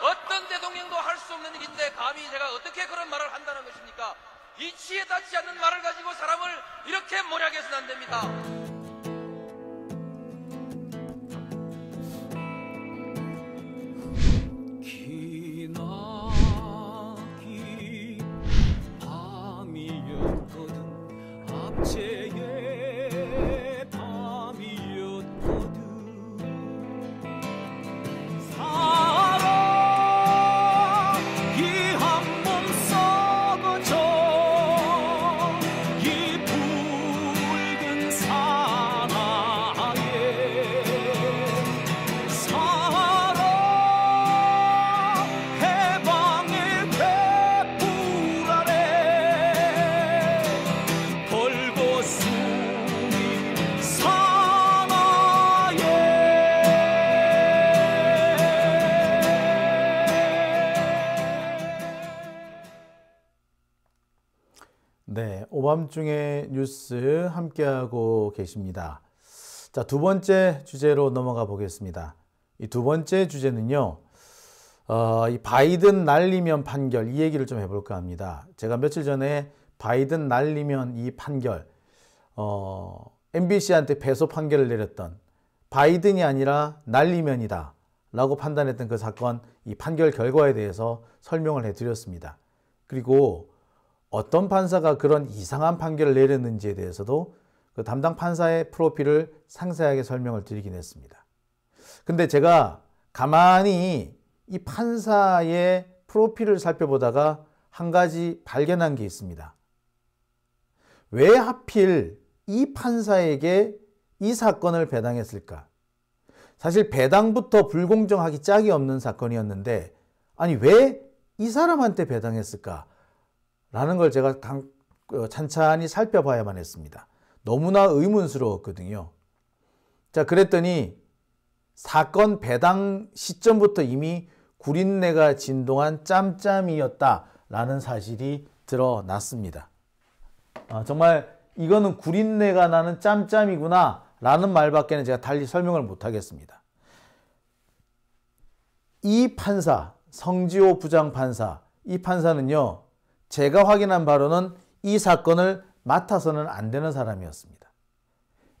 어떤 대통령도 할 수 없는 일인데 감히 제가 어떻게 그런 말을 한다는 것입니까? 이치에 닿지 않는 말을 가지고 사람을 이렇게 모략해서는 안 됩니다. 밤중에 뉴스 함께하고 계십니다. 자, 두 번째 주제로 넘어가 보겠습니다. 이 두 번째 주제는요, 어, 이 바이든 날리면 판결 이 얘기를 좀 해볼까 합니다. 제가 며칠 전에 바이든 날리면 이 판결, 어, MBC한테 배소 판결을 내렸던 바이든이 아니라 날리면이다 라고 판단했던 그 사건 이 판결 결과에 대해서 설명을 해드렸습니다. 그리고 어떤 판사가 그런 이상한 판결을 내렸는지에 대해서도 그 담당 판사의 프로필을 상세하게 설명을 드리긴 했습니다. 근데 제가 가만히 이 판사의 프로필을 살펴보다가 한 가지 발견한 게 있습니다. 왜 하필 이 판사에게 이 사건을 배당했을까? 사실 배당부터 불공정하기 짝이 없는 사건이었는데, 아니, 왜 이 사람한테 배당했을까? 라는 걸 제가 당, 어, 찬찬히 살펴봐야만 했습니다. 너무나 의문스러웠거든요. 자, 그랬더니 사건 배당 시점부터 이미 구린내가 진동한 짬짬이었다라는 사실이 드러났습니다. 아, 정말 이거는 구린내가 나는 짬짬이구나 라는 말밖에는 제가 달리 설명을 못하겠습니다. 이 판사, 성지호 부장판사, 이 판사는요, 제가 확인한 바로는 이 사건을 맡아서는 안 되는 사람이었습니다.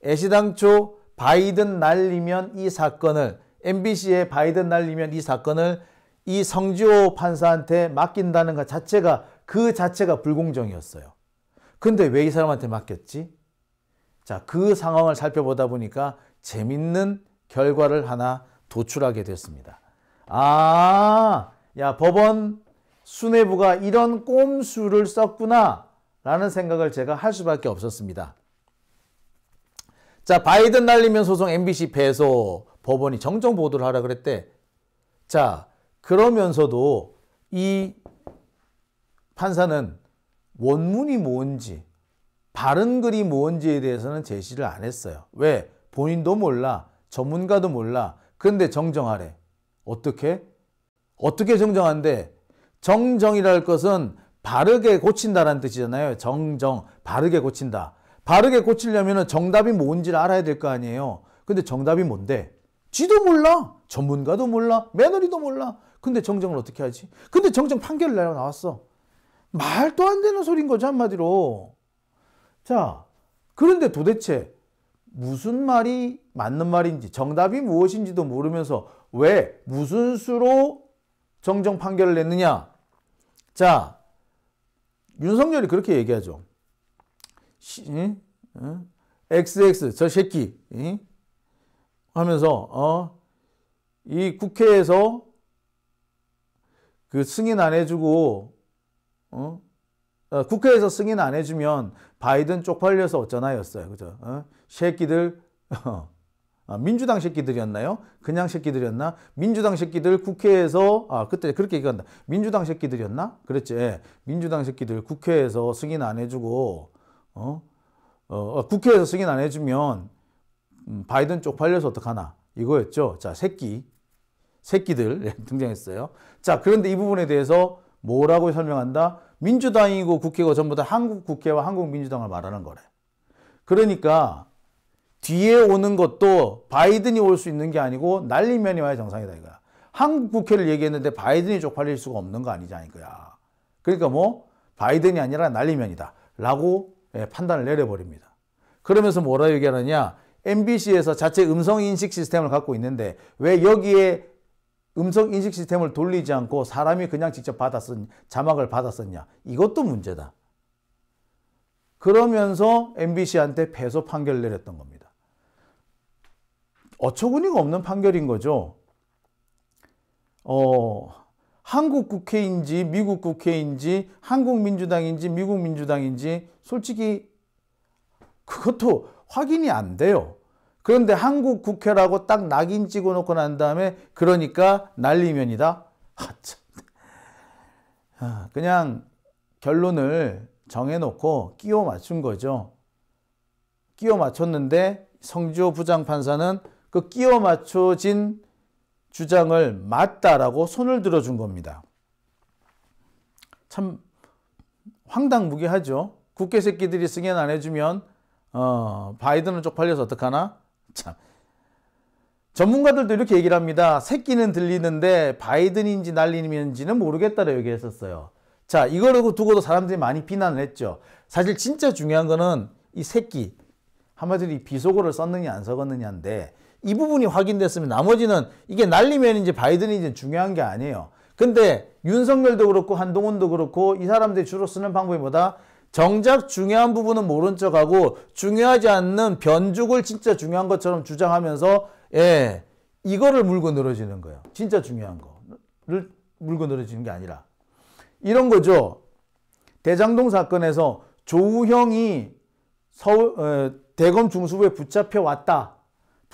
애시당초 바이든 날리면 이 사건을 MBC의 바이든 날리면 이 사건을 이 성지호 판사한테 맡긴다는 것 자체가 그 자체가 불공정이었어요. 근데 왜 이 사람한테 맡겼지? 자, 그 상황을 살펴보다 보니까 재밌는 결과를 하나 도출하게 됐습니다. 아, 야, 법원 수뇌부가 이런 꼼수를 썼구나 라는 생각을 제가 할 수밖에 없었습니다. 자 바이든 날리면 소송 MBC 패소 법원이 정정 보도를 하라 그랬대. 자 그러면서도 이 판사는 원문이 뭔지 바른 글이 뭔지에 대해서는 제시를 안 했어요. 왜? 본인도 몰라. 전문가도 몰라. 근데 정정하래. 어떻게? 어떻게 정정한데? 정정이랄 것은 바르게 고친다라는 뜻이잖아요. 정정, 바르게 고친다. 바르게 고치려면 정답이 뭔지를 알아야 될 거 아니에요. 근데 정답이 뭔데? 지도 몰라. 전문가도 몰라. 며느리도 몰라. 근데 정정을 어떻게 하지? 근데 정정 판결을 내려 나왔어. 말도 안 되는 소리인 거죠, 한마디로. 자, 그런데 도대체 무슨 말이 맞는 말인지, 정답이 무엇인지도 모르면서 왜 무슨 수로 정정 판결을 냈느냐? 자, 윤석열이 그렇게 얘기하죠. 시, 응? 응? XX 저 새끼 응? 하면서 어, 이 국회에서 그 승인 안 해주고 어? 어, 국회에서 승인 안 해주면 바이든 쪽팔려서 어쩌나 였어요. 그죠? 어? 새끼들 어. 아, 민주당 새끼들이었나요? 그냥 새끼들이었나? 민주당 새끼들 국회에서 아 그때 그렇게 얘기한다. 민주당 새끼들이었나? 그랬지. 예. 민주당 새끼들 국회에서 승인 안 해주고 어? 어? 어 국회에서 승인 안 해주면 음, 바이든 쪽팔려서 어떡하나 이거였죠. 자 새끼 새끼들 예, 등장했어요. 자 그런데 이 부분에 대해서 뭐라고 설명한다? 민주당이고 국회가 전부 다 한국 국회와 한국 민주당을 말하는 거래. 그러니까 뒤에 오는 것도 바이든이 올 수 있는 게 아니고 날리면이 와야 정상이다 이거야. 한국 국회를 얘기했는데 바이든이 쪽팔릴 수가 없는 거 아니지 않을거 그러니까 뭐 바이든이 아니라 날리면이다 라고 예, 판단을 내려버립니다. 그러면서 뭐라 얘기하느냐 MBC에서 자체 음성인식 시스템을 갖고 있는데 왜 여기에 음성인식 시스템을 돌리지 않고 사람이 그냥 직접 받았었, 자막을 받았었냐 이것도 문제다. 그러면서 MBC한테 패소 판결 내렸던 겁니다. 어처구니가 없는 판결인 거죠. 어, 한국 국회인지 미국 국회인지 한국 민주당인지 미국 민주당인지 솔직히 그것도 확인이 안 돼요. 그런데 한국 국회라고 딱 낙인 찍어 놓고 난 다음에 그러니까 난리면이다. 아, 아, 그냥 결론을 정해놓고 끼워 맞춘 거죠. 끼워 맞췄는데 성지호 부장판사는 그 끼워 맞춰진 주장을 맞다라고 손을 들어준 겁니다. 참 황당무계하죠. 국회 새끼들이 승인 안 해주면 어, 바이든은 쪽팔려서 어떡하나? 참. 전문가들도 이렇게 얘기를 합니다. 새끼는 들리는데 바이든인지 난리인지는 모르겠다라고 얘기했었어요. 자, 이걸 두고도 사람들이 많이 비난을 했죠. 사실 진짜 중요한 거는 이 새끼, 한마디로 이 비속어를 썼느냐 안 썼느냐인데 이 부분이 확인됐으면 나머지는 이게 날리면 이제 바이든이 이제 중요한 게 아니에요. 근데 윤석열도 그렇고 한동훈도 그렇고 이 사람들이 주로 쓰는 방법이 뭐다? 정작 중요한 부분은 모른 척하고 중요하지 않는 변죽을 진짜 중요한 것처럼 주장하면서 예 이거를 물고 늘어지는 거예요. 진짜 중요한 거를 물고 늘어지는 게 아니라 이런 거죠. 대장동 사건에서 조우형이 서울 에, 어, 대검 중수부에 붙잡혀 왔다.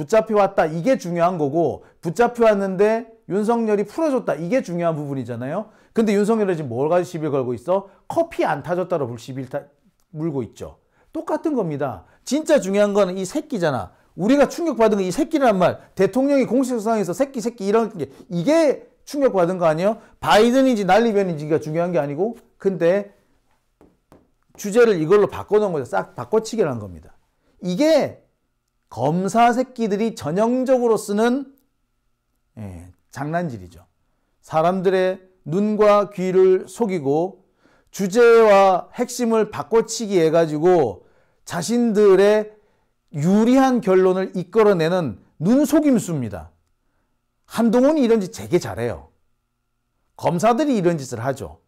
붙잡혀 왔다 이게 중요한 거고 붙잡혀 왔는데 윤석열이 풀어줬다 이게 중요한 부분이잖아요. 근데 윤석열은 지금 뭘 가지고 시비를 걸고 있어? 커피 안 타줬다로 불 시비를 타, 물고 있죠. 똑같은 겁니다. 진짜 중요한 거는 이 새끼잖아. 우리가 충격받은 건이 새끼란 말. 대통령이 공식상에서 새끼 새끼 이런 게 이게 충격받은 거 아니에요? 바이든인지 난리변인지가 중요한 게 아니고 근데 주제를 이걸로 바꿔놓은 거죠. 싹 바꿔치기를 한 겁니다. 이게 검사 새끼들이 전형적으로 쓰는 예, 장난질이죠. 사람들의 눈과 귀를 속이고 주제와 핵심을 바꿔치기 해가지고 자신들의 유리한 결론을 이끌어내는 눈속임수입니다. 한동훈이 이런 짓 되게 잘해요. 검사들이 이런 짓을 하죠.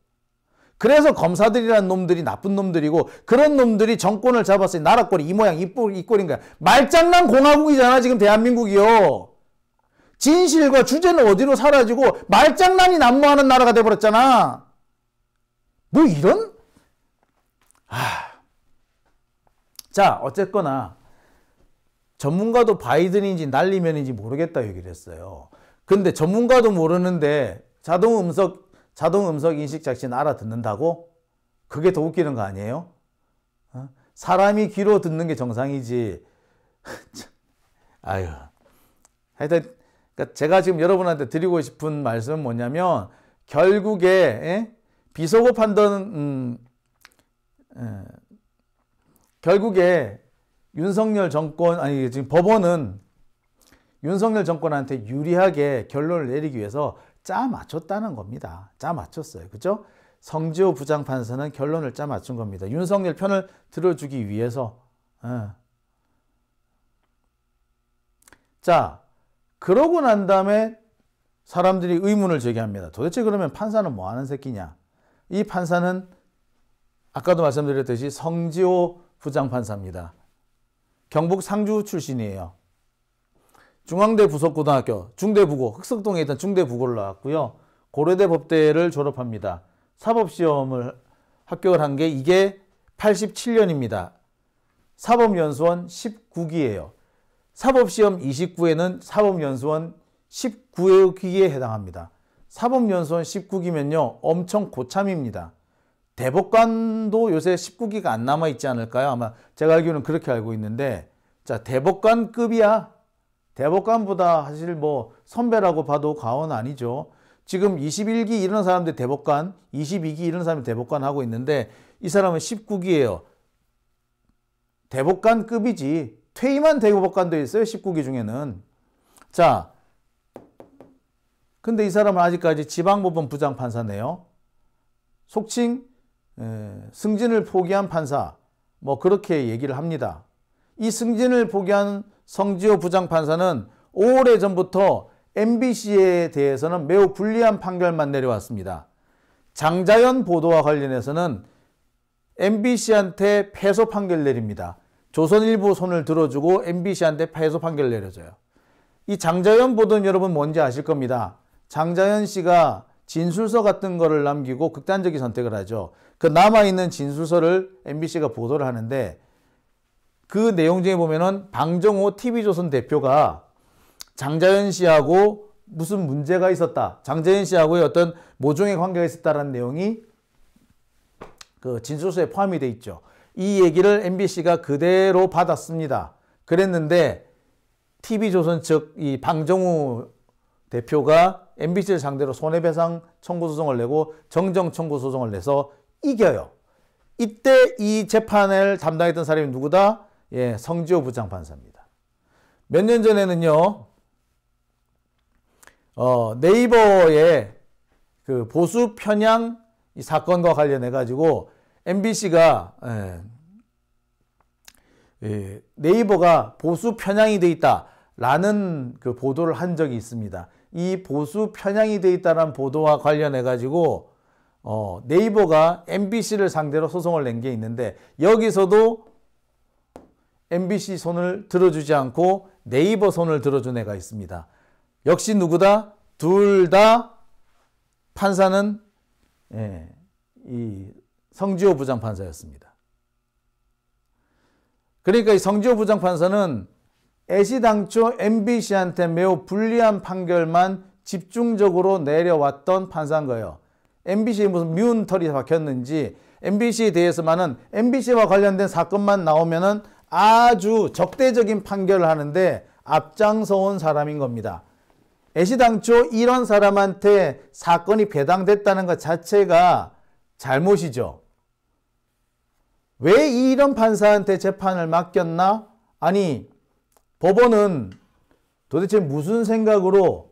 그래서 검사들이란 놈들이 나쁜 놈들이고 그런 놈들이 정권을 잡았으니 나라 꼴이 이 모양 이, 꼴, 인 거야. 말장난 공화국이잖아 지금 대한민국이요. 진실과 주제는 어디로 사라지고 말장난이 난무하는 나라가 돼버렸잖아. 뭐 이런? 하... 아. 자 어쨌거나 전문가도 바이든인지 날리면인지 모르겠다 얘기를 했어요. 근데 전문가도 모르는데 자동 음석 자동 음성 인식 작신 알아듣는다고? 그게 더 웃기는 거 아니에요? 어? 사람이 귀로 듣는 게 정상이지. 아유. 하여튼 그러니까 제가 지금 여러분한테 드리고 싶은 말씀은 뭐냐면 결국에 에? 예? 비속어 판단 음, 에, 예. 결국에 윤석열 정권 아니 지금 법원은 윤석열 정권한테 유리하게 결론을 내리기 위해서 짜 맞췄다는 겁니다. 짜 맞췄어요. 그죠? 성지호 부장판사는 결론을 짜 맞춘 겁니다. 윤석열 편을 들어주기 위해서. 에. 예. 자, 그러고 난 다음에 사람들이 의문을 제기합니다. 도대체 그러면 판사는 뭐 하는 새끼냐? 이 판사는 아까도 말씀드렸듯이 성지호 부장판사입니다. 경북 상주 출신이에요. 중앙대 부속고등학교, 중대부고, 흑석동에 있던 중대부고를 나왔고요. 고려대 법대를 졸업합니다. 사법시험을 합격을 한 게 이게 87년입니다. 사법연수원 19기예요. 사법시험 2 9회는 사법연수원 19기에 회 해당합니다. 사법연수원 19기면요. 엄청 고참입니다. 대법관도 요새 19기가 안 남아있지 않을까요? 아마 제가 알기로는 그렇게 알고 있는데 자 대법관급이야 대법관보다 사실 뭐 선배라고 봐도 과언 아니죠. 지금 21기 이런 사람들 대법관, 22기 이런 사람들 대법관 하고 있는데 이 사람은 19기예요. 대법관급이지 퇴임한 대법관도 있어요. 19기 중에는. 자, 근데 이 사람은 아직까지 지방법원 부장판사네요. 속칭 승진을 포기한 판사 뭐 그렇게 얘기를 합니다. 이 승진을 포기한 성지호 부장판사는 오래전부터 MBC에 대해서는 매우 불리한 판결만 내려왔습니다. 장자연 보도와 관련해서는 MBC한테 패소 판결 내립니다. 조선일보 손을 들어주고 MBC한테 패소 판결 내려져요. 이 장자연 보도는 여러분 뭔지 아실 겁니다. 장자연 씨가 진술서 같은 거를 남기고 극단적인 선택을 하죠. 그 남아있는 진술서를 MBC가 보도를 하는데 그 내용 중에 보면은 방정호 TV조선 대표가 장자연 씨하고 무슨 문제가 있었다. 장자연 씨하고의 어떤 모종의 관계가 있었다라는 내용이 그 진술서에 포함이 돼 있죠. 이 얘기를 MBC가 그대로 받았습니다. 그랬는데 TV조선 즉 이 방정우 대표가 MBC를 상대로 손해배상 청구 소송을 내고 정정 청구 소송을 내서 이겨요. 이때 이 재판을 담당했던 사람이 누구다? 예, 성지호 부장판사입니다. 몇 년 전에는요, 어, 네이버의 그 보수 편향 사건과 관련해 가지고 MBC가 예, 예, 네이버가 보수 편향이 돼 있다라는 그 보도를 한 적이 있습니다. 이 보수 편향이 돼 있다라는 보도와 관련해 가지고 어, 네이버가 MBC를 상대로 소송을 낸 게 있는데 여기서도 MBC 손을 들어주지 않고 네이버 손을 들어준 애가 있습니다. 역시 누구다? 둘 다 판사는 예, 이 성지호 부장판사였습니다. 그러니까 이 성지호 부장판사는 애시당초 MBC한테 매우 불리한 판결만 집중적으로 내려왔던 판사인 거예요. MBC에 무슨 미운 털이 박혔는지 MBC에 대해서만은 MBC와 관련된 사건만 나오면은 아주 적대적인 판결을 하는데 앞장서온 사람인 겁니다. 애시당초 이런 사람한테 사건이 배당됐다는 것 자체가 잘못이죠. 왜 이런 판사한테 재판을 맡겼나? 아니 법원은 도대체 무슨 생각으로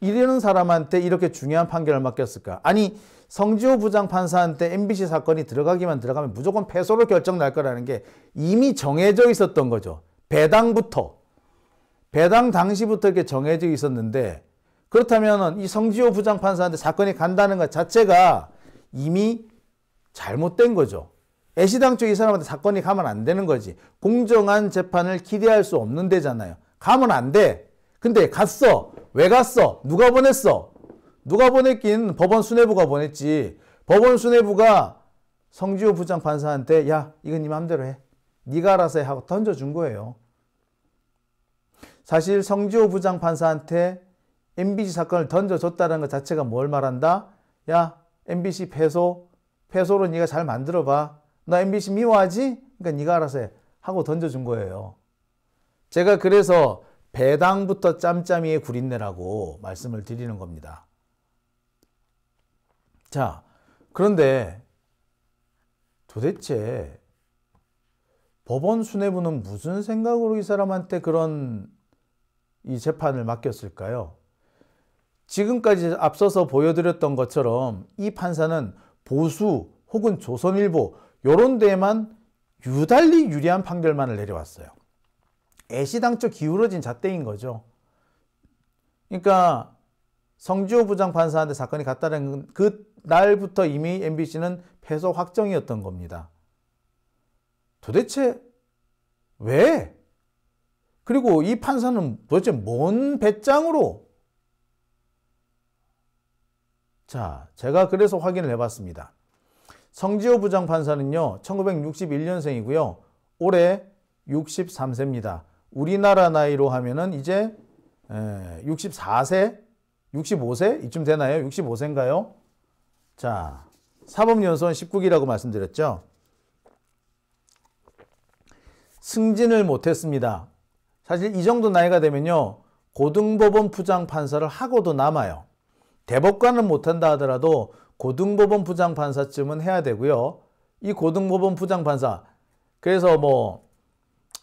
이러는 사람한테 이렇게 중요한 판결을 맡겼을까? 아니 성지호 부장 판사한테 MBC 사건이 들어가기만 들어가면 무조건 패소로 결정 날 거라는 게 이미 정해져 있었던 거죠. 배당부터 배당 당시부터 이렇게 정해져 있었는데 그렇다면 이 성지호 부장 판사한테 사건이 간다는 것 자체가 이미 잘못된 거죠. 애시당 쪽 이 사람한테 사건이 가면 안 되는 거지. 공정한 재판을 기대할 수 없는 데잖아요. 가면 안 돼. 근데 갔어. 왜 갔어? 누가 보냈어? 누가 보냈긴 법원 수뇌부가 보냈지. 법원 수뇌부가 성지호 부장 판사한테 야 이건 네 맘대로 해. 니가 알아서 해 하고 던져준 거예요. 사실 성지호 부장 판사한테 MBC 사건을 던져줬다는 것 자체가 뭘 말한다? 야 MBC 패소 패소로 니가잘 만들어봐. 나 MBC 미워하지? 그러니까 니가 알아서 해 하고 던져준 거예요. 제가 그래서 배당부터 짬짬이의 구린내라고 말씀을 드리는 겁니다. 자, 그런데 도대체 법원 수뇌부는 무슨 생각으로 이 사람한테 그런 이 재판을 맡겼을까요? 지금까지 앞서서 보여드렸던 것처럼 이 판사는 보수 혹은 조선일보 요런 데에만 유달리 유리한 판결만을 내려왔어요. 애시당초 기울어진 잣대인 거죠. 그러니까 성주호 부장판사한테 사건이 갔다는 그 날부터 이미 MBC는 패소 확정이었던 겁니다. 도대체 왜? 그리고 이 판사는 도대체 뭔 배짱으로? 자, 제가 그래서 확인을 해봤습니다. 성지호 부장판사는요, 1961년생이고요, 올해 63세입니다. 우리나라 나이로 하면은 이제 64세, 예, 65세 이쯤 되나요? 65세인가요? 자, 사법연수원 19기라고 말씀드렸죠. 승진을 못했습니다. 사실 이 정도 나이가 되면요. 고등법원 부장판사를 하고도 남아요. 대법관은 못한다 하더라도 고등법원 부장판사쯤은 해야 되고요. 이 고등법원 부장판사 그래서 뭐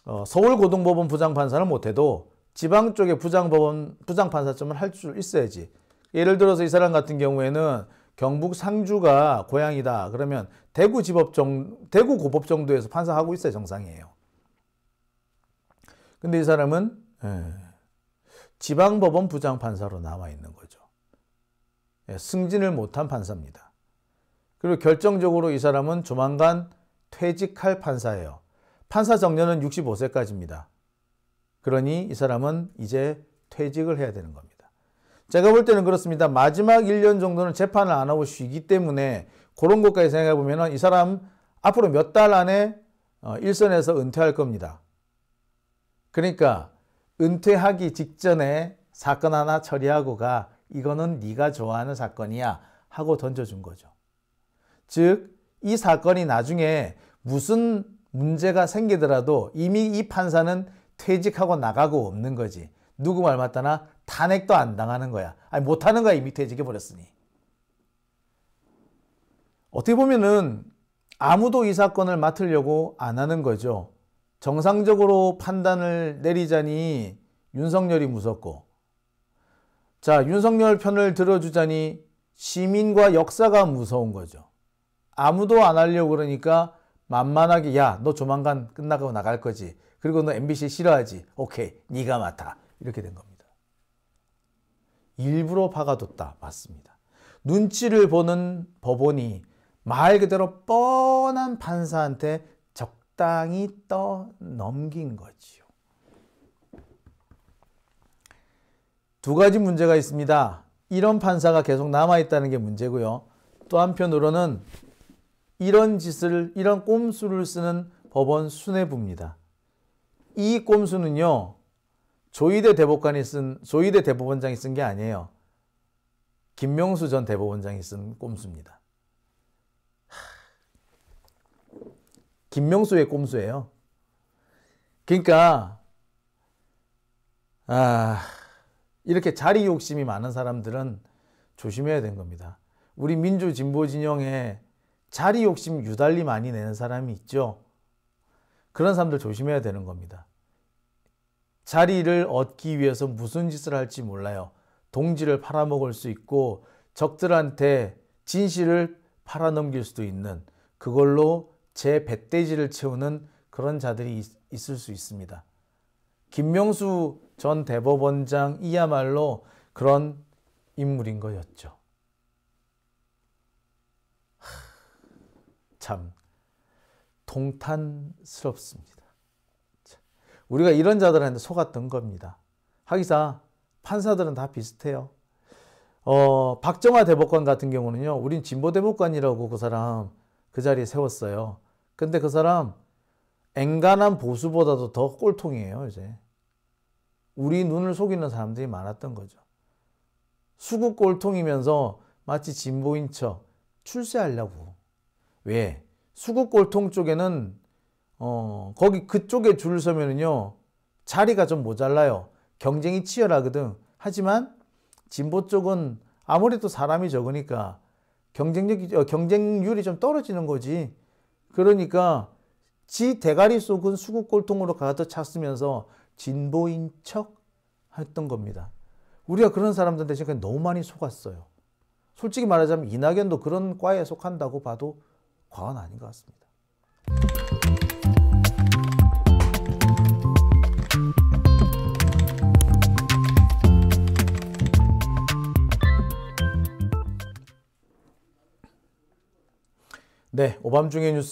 어, 서울고등법원 부장판사는 못해도 지방 쪽의 부장법원 부장판사점을 할줄 있어야지. 예를 들어서 이 사람 같은 경우에는 경북 상주가 고향이다. 그러면 대구지법정, 대구고법정도에서 판사하고 있어야 정상이에요. 근데 이 사람은 예, 지방법원 부장판사로 나와 있는 거죠. 예, 승진을 못한 판사입니다. 그리고 결정적으로 이 사람은 조만간 퇴직할 판사예요. 판사 정년은 65세까지입니다. 그러니 이 사람은 이제 퇴직을 해야 되는 겁니다. 제가 볼 때는 그렇습니다. 마지막 1년 정도는 재판을 안 하고 쉬기 때문에 그런 것까지 생각해 보면 이 사람 앞으로 몇 달 안에 어, 일선에서 은퇴할 겁니다. 그러니까 은퇴하기 직전에 사건 하나 처리하고 가 이거는 네가 좋아하는 사건이야 하고 던져준 거죠. 즉 이 사건이 나중에 무슨 문제가 생기더라도 이미 이 판사는 퇴직하고 나가고 없는 거지. 누구 말 맞다나 탄핵도 안 당하는 거야. 아니 못하는 거야 이미 퇴직해 버렸으니. 어떻게 보면은 아무도 이 사건을 맡으려고 안 하는 거죠. 정상적으로 판단을 내리자니 윤석열이 무섭고 자 윤석열 편을 들어주자니 시민과 역사가 무서운 거죠. 아무도 안 하려고 그러니까 만만하게 야 너 조만간 끝나고 나갈 거지. 그리고 너 MBC 싫어하지. 오케이 네가 맡아. 이렇게 된 겁니다. 일부러 박아뒀다. 맞습니다. 눈치를 보는 법원이 말 그대로 뻔한 판사한테 적당히 떠넘긴 거지요. 두 가지 문제가 있습니다. 이런 판사가 계속 남아있다는 게 문제고요. 또 한편으로는 이런 짓을 이런 꼼수를 쓰는 법원 수뇌부입니다. 이 꼼수는요. 조희대 대법관이 쓴 조희대 대법원장이 쓴 게 아니에요. 김명수 전 대법원장이 쓴 꼼수입니다. 김명수의 꼼수예요. 그러니까 아, 이렇게 자리 욕심이 많은 사람들은 조심해야 된 겁니다. 우리 민주진보진영의 자리 욕심 유달리 많이 내는 사람이 있죠. 그런 사람들 조심해야 되는 겁니다. 자리를 얻기 위해서 무슨 짓을 할지 몰라요. 동지를 팔아먹을 수 있고 적들한테 진실을 팔아넘길 수도 있는 그걸로 제 배때지를 채우는 그런 자들이 있, 있을 수 있습니다. 김명수 전 대법원장이야말로 그런 인물인 거였죠. 참 동탄스럽습니다. 우리가 이런 자들한테 속았던 겁니다. 하기사 판사들은 다 비슷해요. 어, 박정화 대법관 같은 경우는요. 우린 진보 대법관이라고 그 사람 그 자리에 세웠어요. 근데 그 사람 앵간한 보수보다도 더 꼴통이에요, 이제. 우리 눈을 속이는 사람들이 많았던 거죠. 수국 꼴통이면서 마치 진보인 척 출세하려고 왜? 수국골통 쪽에는 어, 거기 그쪽에 줄 서면은요. 자리가 좀 모자라요. 경쟁이 치열하거든. 하지만 진보 쪽은 아무래도 사람이 적으니까 경쟁력 어, 경쟁률이 좀 떨어지는 거지. 그러니까 지 대가리 속은 수국골통으로 가득 찼으면서 진보인 척 했던 겁니다. 우리가 그런 사람들 대신 너무 많이 속았어요. 솔직히 말하자면 이낙연도 그런 과에 속한다고 봐도 과언 아닌 것 같습니다. 네, 오밤중의 뉴스